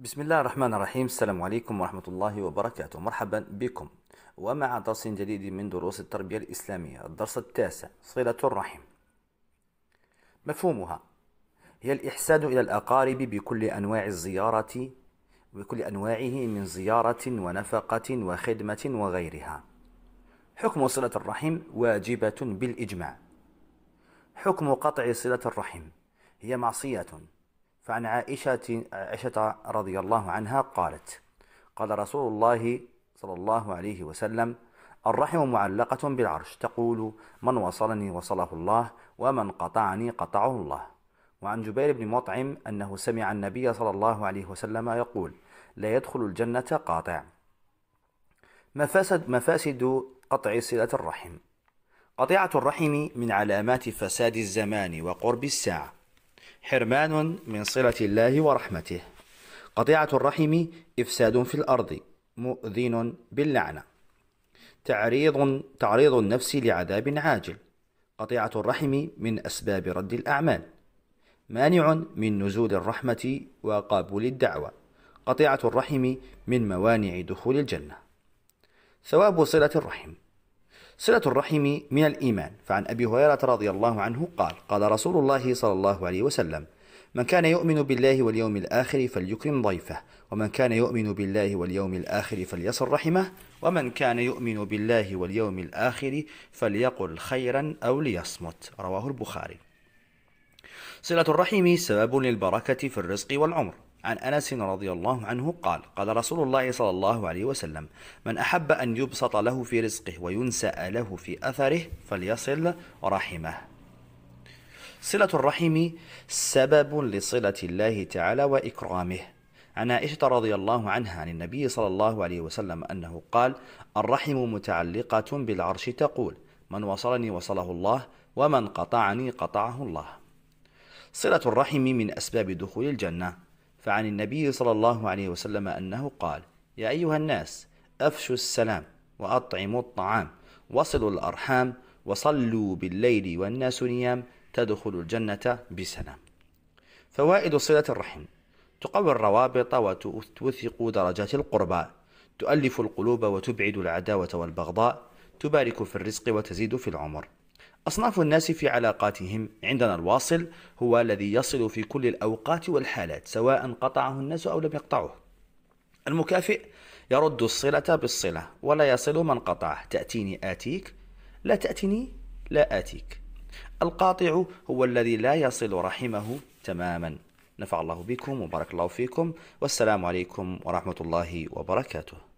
بسم الله الرحمن الرحيم السلام عليكم ورحمة الله وبركاته مرحبا بكم ومع درس جديد من دروس التربية الإسلامية الدرس التاسع صلة الرحم مفهومها هي الإحسان إلى الأقارب بكل أنواع الزيارة بكل أنواعه من زيارة ونفقة وخدمة وغيرها حكم صلة الرحم واجبة بالإجماع حكم قطع صلة الرحم هي معصية فعن عائشة عائشة رضي الله عنها قالت قال رسول الله صلى الله عليه وسلم الرحم معلقة بالعرش تقول من وصلني وصله الله ومن قطعني قطعه الله وعن جبير بن مطعم أنه سمع النبي صلى الله عليه وسلم يقول لا يدخل الجنة قاطع مفاسد, مفاسد قطع صلة الرحم قطيعة الرحم من علامات فساد الزمان وقرب الساعة حرمان من صلة الله ورحمته قطيعة الرحم إفساد في الأرض مؤذن باللعنة تعريض تعريض النفس لعذاب عاجل قطيعة الرحم من أسباب رد الأعمال مانع من نزول الرحمة وقبول الدعوة قطيعة الرحم من موانع دخول الجنة ثواب صلة الرحم صلة الرحم من الإيمان فعن أبي هريرة رضي الله عنه قال قال رسول الله صلى الله عليه وسلم من كان يؤمن بالله واليوم الآخر فليكرم ضيفه ومن كان يؤمن بالله واليوم الآخر فليصل رحمه ومن كان يؤمن بالله واليوم الآخر فليقل خيرا أو ليصمت رواه البخاري صلة الرحم سبب للبركة في الرزق والعمر عن انس رضي الله عنه قال قال رسول الله صلى الله عليه وسلم من احب ان يبسط له في رزقه وينسا له في اثره فليصل رحمه صله الرحم سبب لصله الله تعالى واكرامه عن عائشه رضي الله عنها عن النبي صلى الله عليه وسلم انه قال الرحم متعلقه بالعرش تقول من وصلني وصله الله ومن قطعني قطعه الله صله الرحم من اسباب دخول الجنه فعن النبي صلى الله عليه وسلم أنه قال يا أيها الناس أفشوا السلام وأطعموا الطعام وصلوا الأرحام وصلوا بالليل والناس نيام تدخلوا الجنة بسلام فوائد صلة الرحم تقوي الروابط وتوثق درجات القرباء تؤلف القلوب وتبعد العداوة والبغضاء تبارك في الرزق وتزيد في العمر أصناف الناس في علاقاتهم عندنا الواصل هو الذي يصل في كل الأوقات والحالات سواء قطعه الناس أو لم يقطعوه المكافئ يرد الصلة بالصلة ولا يصل من قطعه تأتيني آتيك لا تأتيني لا آتيك القاطع هو الذي لا يصل رحمه تماما نفع الله بكم وبارك الله فيكم والسلام عليكم ورحمة الله وبركاته